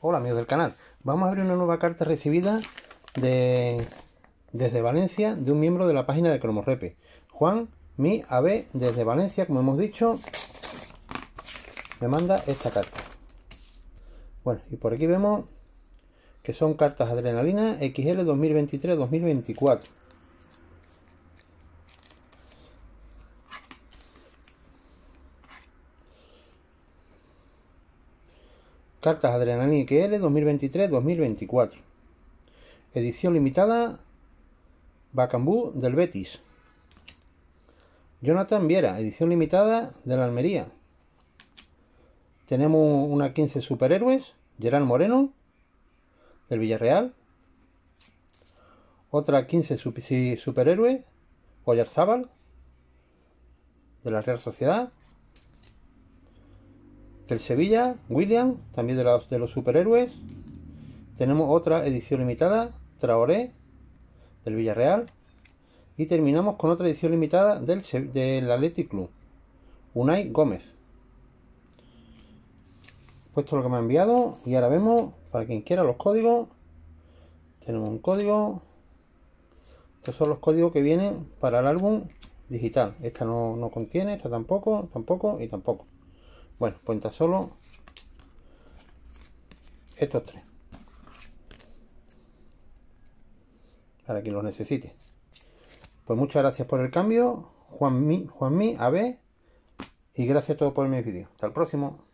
Hola amigos del canal, vamos a abrir una nueva carta recibida de, desde Valencia de un miembro de la página de Cromorrepe Juan, mi AB, desde Valencia, como hemos dicho, me manda esta carta. Bueno, y por aquí vemos que son cartas Adrenalina XL 2023-2024. Cartas y QL 2023-2024. Edición limitada. Bacambú del Betis. Jonathan Viera, edición limitada de la Almería. Tenemos una 15 superhéroes. Gerard Moreno, del Villarreal. Otra 15 superhéroes. Oyarzábal, de la Real Sociedad del Sevilla, William, también de los, de los superhéroes. Tenemos otra edición limitada, Traoré, del Villarreal. Y terminamos con otra edición limitada del, del Athletic Club, Unai Gómez. Puesto lo que me ha enviado, y ahora vemos, para quien quiera, los códigos. Tenemos un código. Estos son los códigos que vienen para el álbum digital. Esta no, no contiene, esta tampoco, tampoco y tampoco. Bueno, cuenta pues solo estos tres. Para quien los necesite. Pues muchas gracias por el cambio. Juanmi, Juanmi Y gracias a todos por mi vídeo. Hasta el próximo.